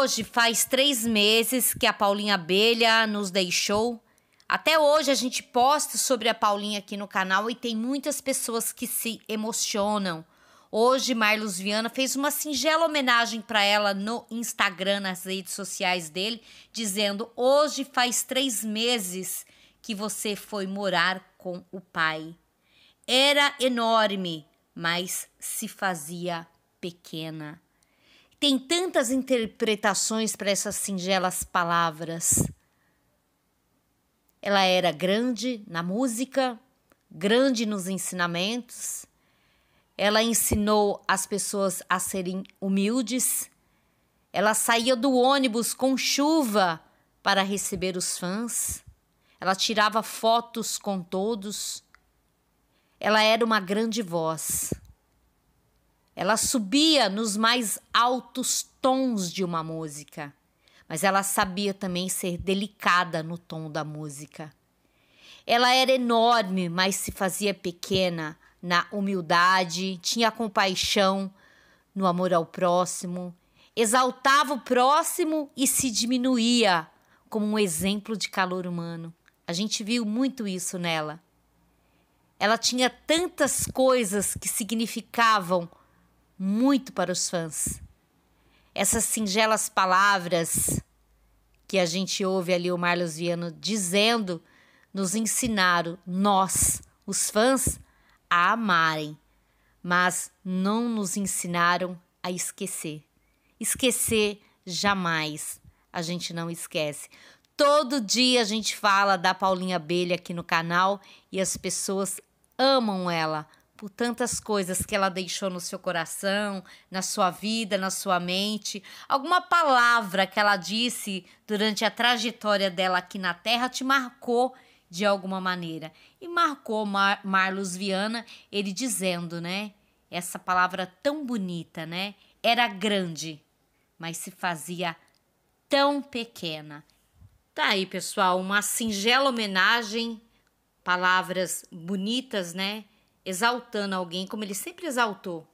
hoje faz três meses que a Paulinha Abelha nos deixou. Até hoje a gente posta sobre a Paulinha aqui no canal e tem muitas pessoas que se emocionam. Hoje, Marlos Viana fez uma singela homenagem para ela no Instagram, nas redes sociais dele, dizendo: Hoje faz três meses que você foi morar com o pai. Era enorme, mas se fazia pequena. Tem tantas interpretações para essas singelas palavras. Ela era grande na música, grande nos ensinamentos. Ela ensinou as pessoas a serem humildes. Ela saía do ônibus com chuva para receber os fãs. Ela tirava fotos com todos. Ela era uma grande voz. Ela subia nos mais altos tons de uma música, mas ela sabia também ser delicada no tom da música. Ela era enorme, mas se fazia pequena na humildade, tinha compaixão no amor ao próximo, exaltava o próximo e se diminuía como um exemplo de calor humano. A gente viu muito isso nela. Ela tinha tantas coisas que significavam muito para os fãs. Essas singelas palavras que a gente ouve ali o Marlos Viano dizendo nos ensinaram, nós, os fãs, a amarem, mas não nos ensinaram a esquecer. Esquecer jamais. A gente não esquece. Todo dia a gente fala da Paulinha Abelha aqui no canal e as pessoas amam ela por tantas coisas que ela deixou no seu coração, na sua vida, na sua mente. Alguma palavra que ela disse durante a trajetória dela aqui na Terra te marcou de alguma maneira. E marcou Mar Marlos Viana, ele dizendo, né? Essa palavra tão bonita, né? Era grande, mas se fazia tão pequena. Tá aí, pessoal, uma singela homenagem, palavras bonitas, né? exaltando alguém como ele sempre exaltou,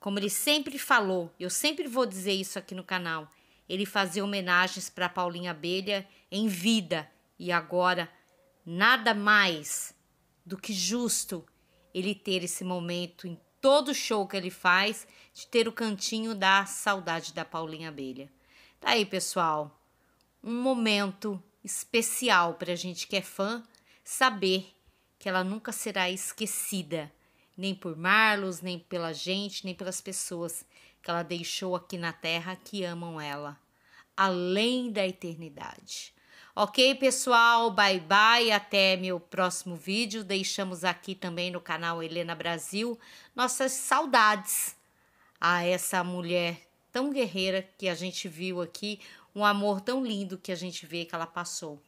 como ele sempre falou. Eu sempre vou dizer isso aqui no canal. Ele fazia homenagens para Paulinha Abelha em vida e agora nada mais do que justo ele ter esse momento em todo show que ele faz de ter o cantinho da saudade da Paulinha Abelha. Tá aí, pessoal, um momento especial para a gente que é fã saber que ela nunca será esquecida, nem por Marlos, nem pela gente, nem pelas pessoas que ela deixou aqui na terra que amam ela, além da eternidade. Ok, pessoal? Bye bye. Até meu próximo vídeo. Deixamos aqui também no canal Helena Brasil nossas saudades a essa mulher tão guerreira que a gente viu aqui, um amor tão lindo que a gente vê que ela passou.